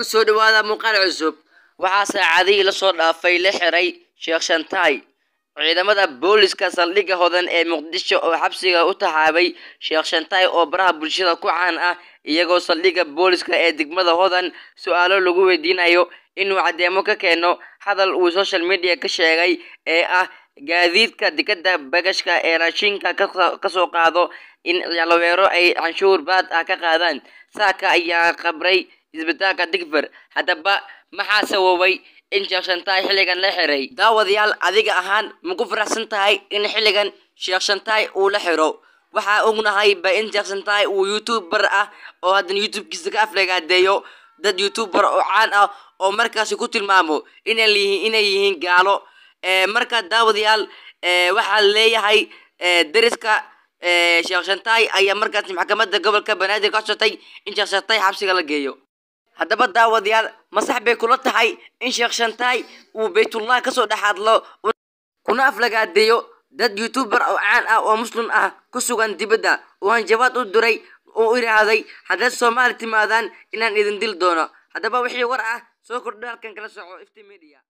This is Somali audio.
kusoo dhowaada muuqaal cusub waxaa saacadihii lasoo dhaafay la xiray sheekh shantaay ciidamada booliska saldhigga hodan ee muqdisho oo xabsiga u taxaabay sheekh shantaay oo baraha bulshada ku caan ah iyagoo saldhigga booliska ee degmada hodan su-aalo lagu weydiinayo inuu caddeemo ka keeno hadal uu social media ka sheegay ee ah gaadiidka dekadda bagashka ee raashinka kasoo qaado in caloweero ay canshuur baad ah ka qaadaan saaka ayaa qabray isbitaalka digfir haddaba maxaa sababay in sheekshantaay xilligan la xiray daawadayaal adiga ahaan maku faraxsan tahay in xilligan sheekshantaay uu la xiro waxaa ognahay ba in sheekshantaay uu youtuber ah oo haddan youtube ka aflagaadeeyo dad youtuber oo caan ah oo markaasi ku tilmaamo inay yihiin gaalo eh, marka daawadayaal eh, waxaa leeyahay eh, dariska sheekh shantaay ayaa markaasi maxkamadda gobolka banaadir ka cotay in sheekh shantaay xabsiga la geeyo haddaba daawadayaal masax bay kula tahay in sheekh shantaay uu baytullah kasoo dhex hadlo kuna aflagaadeeyo dad youtuber oo caan ah oo muslim ah ku sugan dibadda oo hanjabaad u diray oo idhaahday haddaad soomaali timaadaan inaan idin dil doono haddaba wixii war ah soo kordha halkan kala sooco ifti media